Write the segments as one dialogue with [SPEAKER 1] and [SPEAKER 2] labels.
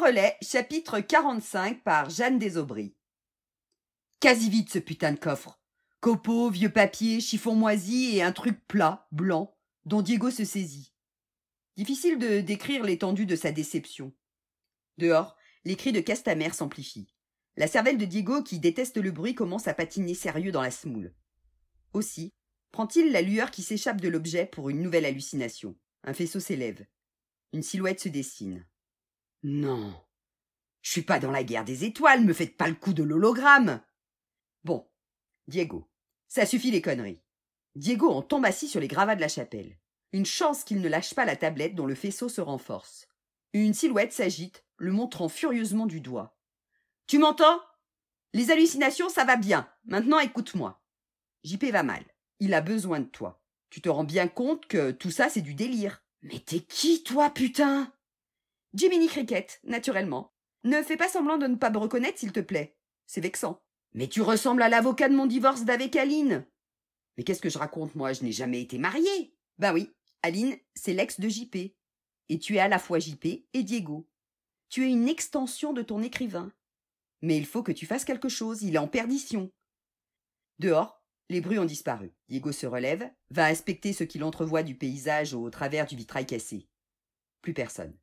[SPEAKER 1] relais, chapitre 45 par Jeanne Desaubry. Quasi vite ce putain de coffre. Copeaux, vieux papier, chiffon moisi et un truc plat, blanc, dont Diego se saisit. Difficile de décrire l'étendue de sa déception. Dehors, les cris de Castamer s'amplifient. La cervelle de Diego, qui déteste le bruit, commence à patiner sérieux dans la semoule. Aussi, prend-il la lueur qui s'échappe de l'objet pour une nouvelle hallucination. Un faisceau s'élève. Une silhouette se dessine. Non. Je suis pas dans la guerre des étoiles, me faites pas le coup de l'hologramme. Bon, Diego, ça suffit les conneries. Diego en tombe assis sur les gravats de la chapelle. Une chance qu'il ne lâche pas la tablette dont le faisceau se renforce. Une silhouette s'agite, le montrant furieusement du doigt. Tu m'entends Les hallucinations, ça va bien. Maintenant, écoute-moi. JP va mal. Il a besoin de toi. Tu te rends bien compte que tout ça, c'est du délire. Mais t'es qui, toi, putain Jiminy Cricket, naturellement. Ne fais pas semblant de ne pas me reconnaître, s'il te plaît. C'est vexant. Mais tu ressembles à l'avocat de mon divorce d'avec Aline. Mais qu'est-ce que je raconte, moi Je n'ai jamais été mariée. Ben oui, Aline, c'est l'ex de JP. Et tu es à la fois JP et Diego. Tu es une extension de ton écrivain. Mais il faut que tu fasses quelque chose, il est en perdition. Dehors, les bruits ont disparu. Diego se relève, va inspecter ce qu'il entrevoit du paysage au travers du vitrail cassé. Plus personne.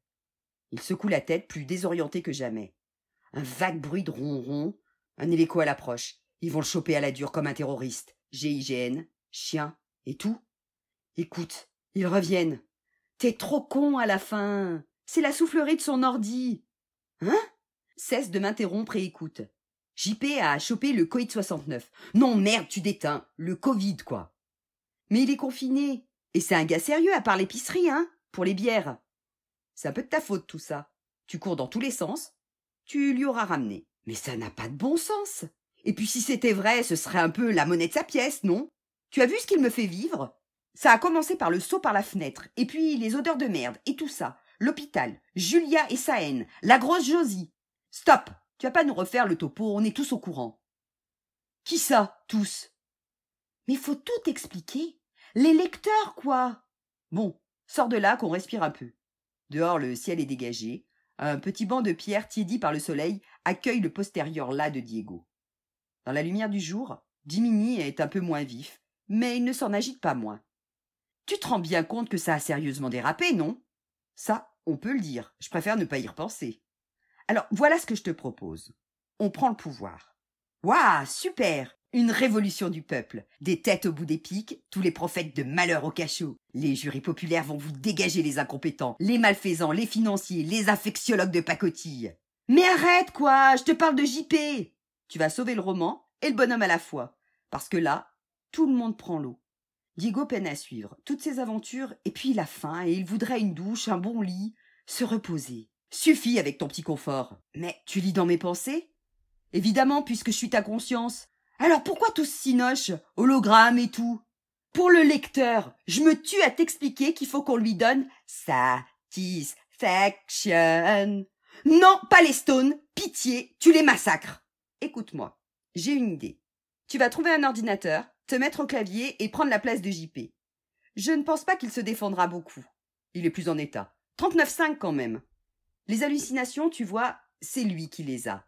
[SPEAKER 1] Il secoue la tête, plus désorienté que jamais. Un vague bruit de ronron. Un hélico à l'approche. Ils vont le choper à la dure comme un terroriste. GIGN, chien, et tout. Écoute, ils reviennent. T'es trop con à la fin. C'est la soufflerie de son ordi. Hein Cesse de m'interrompre et écoute. JP a chopé le Covid 69. Non, merde, tu déteins. Le Covid, quoi. Mais il est confiné. Et c'est un gars sérieux à part l'épicerie, hein Pour les bières. C'est un peu de ta faute tout ça. Tu cours dans tous les sens. Tu lui auras ramené. Mais ça n'a pas de bon sens. Et puis si c'était vrai, ce serait un peu la monnaie de sa pièce, non Tu as vu ce qu'il me fait vivre Ça a commencé par le saut par la fenêtre, et puis les odeurs de merde, et tout ça. L'hôpital, Julia et sa haine, la grosse Josie. Stop Tu vas pas nous refaire le topo, on est tous au courant. Qui ça, tous Mais faut tout expliquer. Les lecteurs, quoi Bon, sors de là qu'on respire un peu. Dehors, le ciel est dégagé. Un petit banc de pierre tiédi par le soleil accueille le postérieur là de Diego. Dans la lumière du jour, Jiminy est un peu moins vif, mais il ne s'en agite pas moins. Tu te rends bien compte que ça a sérieusement dérapé, non Ça, on peut le dire. Je préfère ne pas y repenser. Alors, voilà ce que je te propose. On prend le pouvoir. Waouh, super une révolution du peuple, des têtes au bout des pics, tous les prophètes de malheur au cachot. Les jurys populaires vont vous dégager les incompétents, les malfaisants, les financiers, les affectiologues de pacotille. Mais arrête, quoi, je te parle de JP. Tu vas sauver le roman et le bonhomme à la fois. Parce que là, tout le monde prend l'eau. Diego peine à suivre toutes ses aventures, et puis la faim, et il voudrait une douche, un bon lit, se reposer. Suffit avec ton petit confort. Mais tu lis dans mes pensées Évidemment, puisque je suis ta conscience. Alors pourquoi tous sinoche, hologrammes et tout Pour le lecteur, je me tue à t'expliquer qu'il faut qu'on lui donne satisfaction. Non, pas les stones, pitié, tu les massacres. Écoute-moi, j'ai une idée. Tu vas trouver un ordinateur, te mettre au clavier et prendre la place de JP. Je ne pense pas qu'il se défendra beaucoup. Il est plus en état. 39,5 quand même. Les hallucinations, tu vois, c'est lui qui les a.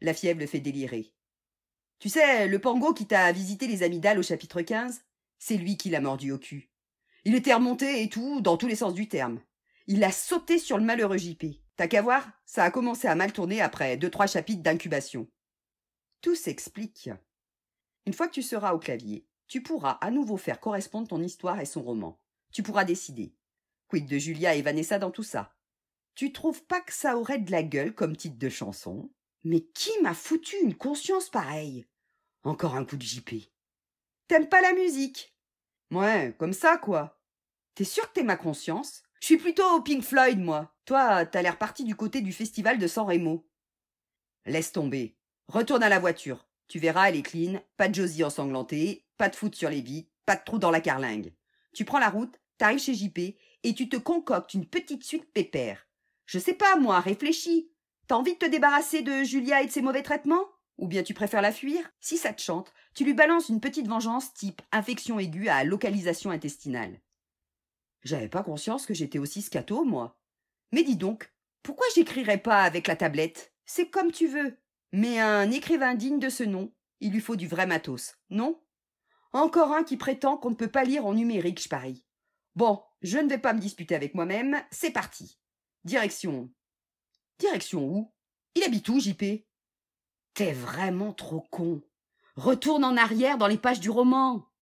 [SPEAKER 1] La fièvre le fait délirer. Tu sais, le pango qui t'a visité les amygdales au chapitre 15, c'est lui qui l'a mordu au cul. Il était remonté et tout, dans tous les sens du terme. Il a sauté sur le malheureux JP. T'as qu'à voir, ça a commencé à mal tourner après deux trois chapitres d'incubation. Tout s'explique. Une fois que tu seras au clavier, tu pourras à nouveau faire correspondre ton histoire et son roman. Tu pourras décider. Quid de Julia et Vanessa dans tout ça Tu trouves pas que ça aurait de la gueule comme titre de chanson Mais qui m'a foutu une conscience pareille encore un coup de JP. T'aimes pas la musique Ouais, comme ça, quoi. T'es sûr que t'es ma conscience Je suis plutôt au Pink Floyd, moi. Toi, t'as l'air parti du côté du festival de San Remo. Laisse tomber. Retourne à la voiture. Tu verras, elle est clean, pas de Josie ensanglantée, pas de foot sur les vies, pas de trou dans la carlingue. Tu prends la route, t'arrives chez JP, et tu te concoctes une petite suite pépère. Je sais pas, moi, réfléchis. T'as envie de te débarrasser de Julia et de ses mauvais traitements ou bien tu préfères la fuir Si ça te chante, tu lui balances une petite vengeance type infection aiguë à localisation intestinale. J'avais pas conscience que j'étais aussi scato, moi. Mais dis donc, pourquoi j'écrirais pas avec la tablette C'est comme tu veux. Mais un écrivain digne de ce nom, il lui faut du vrai matos, non Encore un qui prétend qu'on ne peut pas lire en numérique, je parie. Bon, je ne vais pas me disputer avec moi-même, c'est parti. Direction. Direction où Il habite où, JP T'es vraiment trop con. Retourne en arrière dans les pages du roman.